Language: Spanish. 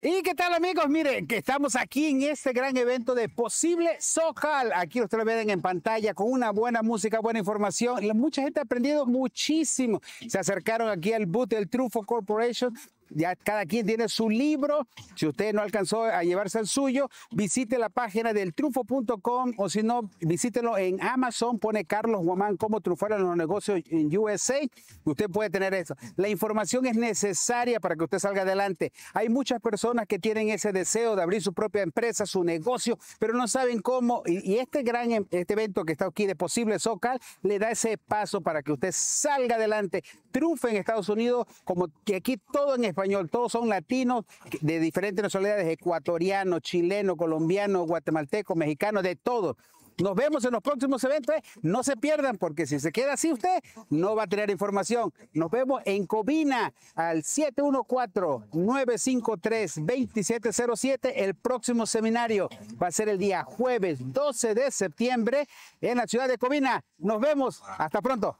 ¿Y qué tal amigos? Miren que estamos aquí en este gran evento de Posible Socal. Aquí ustedes lo ven en pantalla con una buena música, buena información. Mucha gente ha aprendido muchísimo. Se acercaron aquí al boot del Trufo Corporation cada quien tiene su libro. Si usted no alcanzó a llevarse el suyo, visite la página del triunfo.com o si no, visítelo en Amazon. Pone Carlos Guamán cómo triunfar en los negocios en USA. Usted puede tener eso. La información es necesaria para que usted salga adelante. Hay muchas personas que tienen ese deseo de abrir su propia empresa, su negocio, pero no saben cómo. Y, este gran em, este evento que está aquí de Posible Socal le da ese paso para que usted salga adelante, triunfe en Estados Unidos, como que aquí todo en español, todos son latinos de diferentes nacionalidades, ecuatoriano, chileno, colombiano, guatemalteco, mexicano, de todo. Nos vemos en los próximos eventos. ¿eh? No se pierdan, porque si se queda así usted, no va a tener información. Nos vemos en Cobina al 714-953-2707. El próximo seminario va a ser el día jueves 12 de septiembre en la ciudad de Cobina. Nos vemos. Hasta pronto.